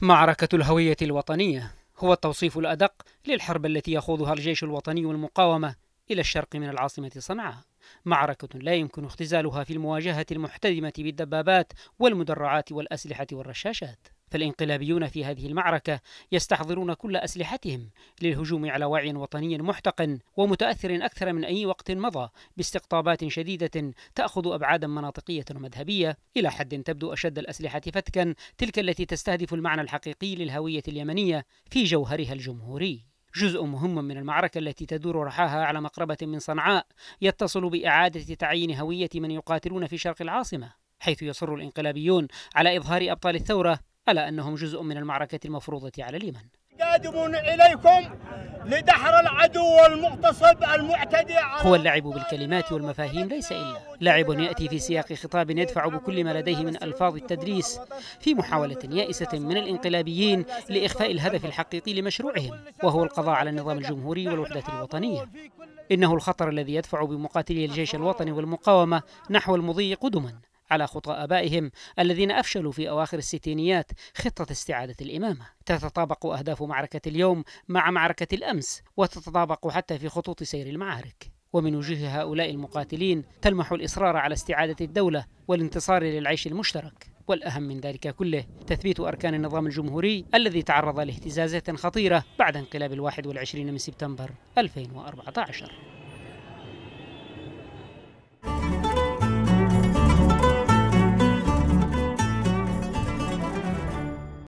معركة الهوية الوطنية هو التوصيف الأدق للحرب التي يخوضها الجيش الوطني والمقاومة إلى الشرق من العاصمة صنعاء معركة لا يمكن اختزالها في المواجهة المحتدمة بالدبابات والمدرعات والأسلحة والرشاشات فالانقلابيون في هذه المعركة يستحضرون كل أسلحتهم للهجوم على وعي وطني محتقن ومتأثر أكثر من أي وقت مضى باستقطابات شديدة تأخذ أبعادا مناطقية ومذهبية إلى حد تبدو أشد الأسلحة فتكا تلك التي تستهدف المعنى الحقيقي للهوية اليمنية في جوهرها الجمهوري جزء مهم من المعركة التي تدور رحاها على مقربة من صنعاء يتصل بإعادة تعيين هوية من يقاتلون في شرق العاصمة حيث يصر الانقلابيون على إظهار أبطال الثورة على أنهم جزء من المعركة المفروضة على اليمن قادم إليكم لدحر العدو المغتصب المعتدي على هو اللعب بالكلمات والمفاهيم ليس إلا لاعب يأتي في سياق خطاب يدفع بكل ما لديه من ألفاظ التدريس في محاولة يائسة من الانقلابيين لإخفاء الهدف الحقيقي لمشروعهم وهو القضاء على النظام الجمهوري والوحدة الوطنية إنه الخطر الذي يدفع بمقاتلي الجيش الوطني والمقاومة نحو المضي قدماً على خطى آبائهم الذين أفشلوا في أواخر الستينيات خطة استعادة الإمامة تتطابق أهداف معركة اليوم مع معركة الأمس وتتطابق حتى في خطوط سير المعارك ومن وجوه هؤلاء المقاتلين تلمح الإصرار على استعادة الدولة والانتصار للعيش المشترك والأهم من ذلك كله تثبيت أركان النظام الجمهوري الذي تعرض لاهتزازات خطيرة بعد انقلاب الواحد والعشرين من سبتمبر 2014